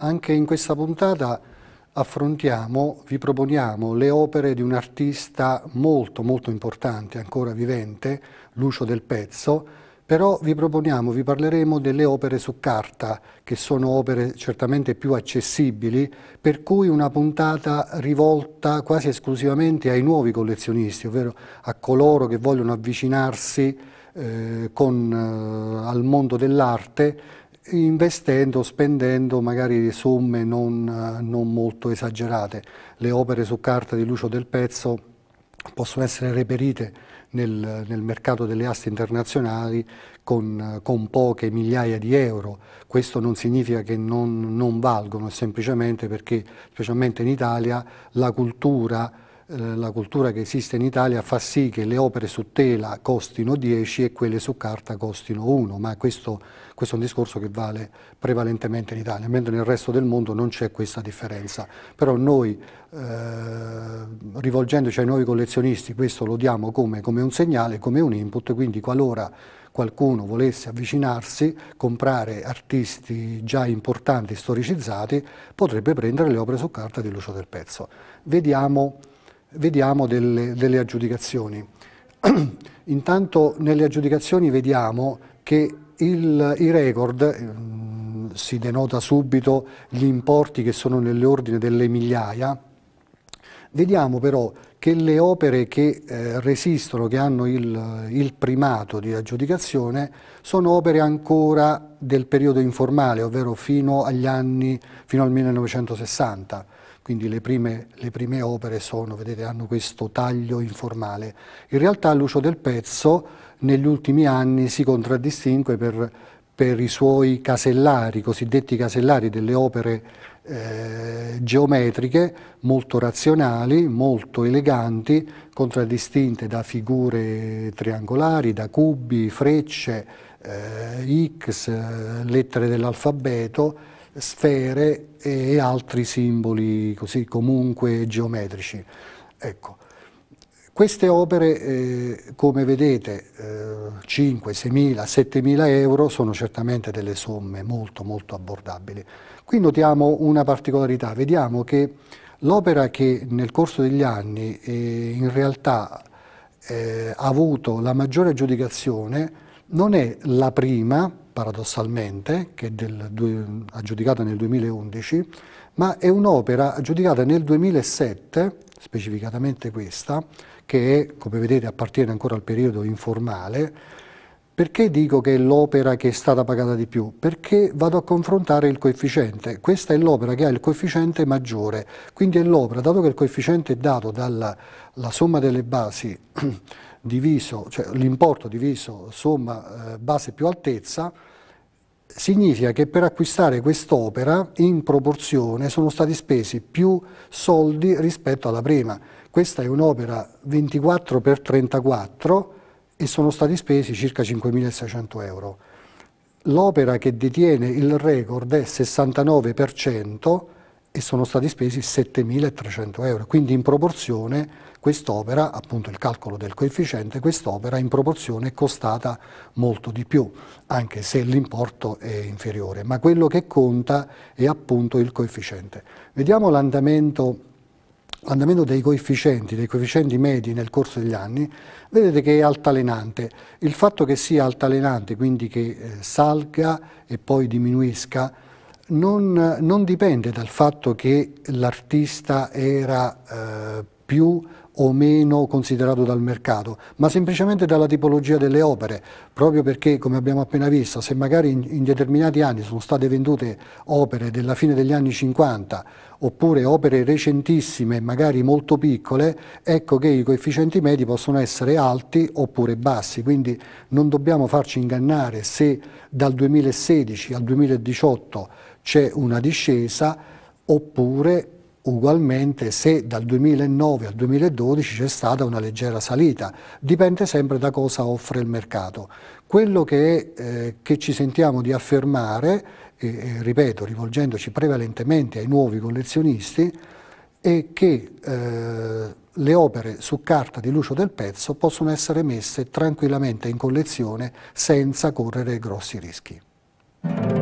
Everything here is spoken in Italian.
Anche in questa puntata affrontiamo, vi proponiamo le opere di un artista molto molto importante, ancora vivente, Lucio del Pezzo, però vi proponiamo, vi parleremo delle opere su carta, che sono opere certamente più accessibili, per cui una puntata rivolta quasi esclusivamente ai nuovi collezionisti, ovvero a coloro che vogliono avvicinarsi eh, con, eh, al mondo dell'arte investendo, spendendo magari somme non, non molto esagerate. Le opere su carta di Lucio del Pezzo possono essere reperite nel, nel, mercato delle aste internazionali con, con, poche migliaia di euro. Questo non significa che non, non valgono, è semplicemente perché, specialmente in Italia, la cultura eh, la cultura che esiste in Italia fa sì che le opere su tela costino 10 e quelle su carta costino 1, ma questo, questo è un discorso che vale prevalentemente in Italia, mentre nel resto del mondo non c'è questa differenza. Però noi, eh, rivolgendoci ai nuovi collezionisti, questo lo diamo come, come un segnale, come un input, quindi qualora qualcuno volesse avvicinarsi, comprare artisti già importanti, storicizzati, potrebbe prendere le opere su carta di Lucio del Pezzo. Vediamo vediamo delle, delle aggiudicazioni. Intanto nelle aggiudicazioni vediamo che il, i record, mh, mm, si denota subito gli importi che sono nell'ordine delle migliaia, vediamo però che le opere che eh, resistono, che hanno il, il, primato di aggiudicazione, sono opere ancora del periodo informale, ovvero fino agli anni, fino al 1960 quindi le prime, le prime opere sono, vedete, hanno questo taglio informale. In realtà Lucio del Pezzo negli ultimi anni si contraddistingue per, per i suoi casellari, cosiddetti casellari delle opere eh, geometriche molto razionali, molto eleganti, contraddistinte da figure triangolari, da cubi, frecce, eh, X, eh, lettere dell'alfabeto sfere e altri simboli così comunque geometrici. Ecco. Queste opere, eh, come vedete, eh, 5, 7.000 euro sono certamente delle somme molto molto abbordabili. Qui notiamo una particolarità, vediamo che l'opera che nel corso degli anni eh, in realtà eh, ha avuto la maggiore aggiudicazione non è la prima, paradossalmente, che del, aggiudicata nel 2011, ma è un'opera aggiudicata nel 2007, specificatamente questa, che come vedete appartiene ancora al periodo informale, perché dico che è l'opera che è stata pagata di più? Perché vado a confrontare il coefficiente. Questa è l'opera che ha il coefficiente maggiore, quindi è l'opera, dato che il coefficiente è dato dalla somma delle basi diviso, cioè l'importo diviso somma eh, base più altezza, significa che per acquistare quest'opera in proporzione sono stati spesi più soldi rispetto alla prima. Questa è un'opera 24 x 34 e sono stati spesi circa 5.600 euro. L'opera che detiene il record è 69%, e sono stati spesi 7.300 euro. Quindi in proporzione quest'opera, appunto il calcolo del coefficiente, quest'opera in proporzione è costata molto di più, anche se l'importo è inferiore. Ma quello che conta è appunto il coefficiente. Vediamo l'andamento l'andamento dei coefficienti, dei coefficienti medi nel corso degli anni, vedete che è altalenante. Il fatto che sia altalenante, quindi che eh, salga e poi diminuisca, non, non dipende dal fatto che l'artista era eh, più o meno considerato dal mercato, ma semplicemente dalla tipologia delle opere, proprio perché, come abbiamo appena visto, se magari in, in determinati anni sono state vendute opere della fine degli anni 50 oppure opere recentissime, magari molto piccole, ecco che i coefficienti medi possono essere alti oppure bassi, quindi non dobbiamo farci ingannare se dal 2016 al 2018 c'è una discesa oppure Ugualmente se dal 2009 al 2012 c'è stata una leggera salita, dipende sempre da cosa offre il mercato. Quello che, eh, che ci sentiamo di affermare, e, e ripeto, rivolgendoci prevalentemente ai nuovi collezionisti, è che eh, le opere su carta di Lucio del Pezzo possono essere messe tranquillamente in collezione senza correre grossi rischi.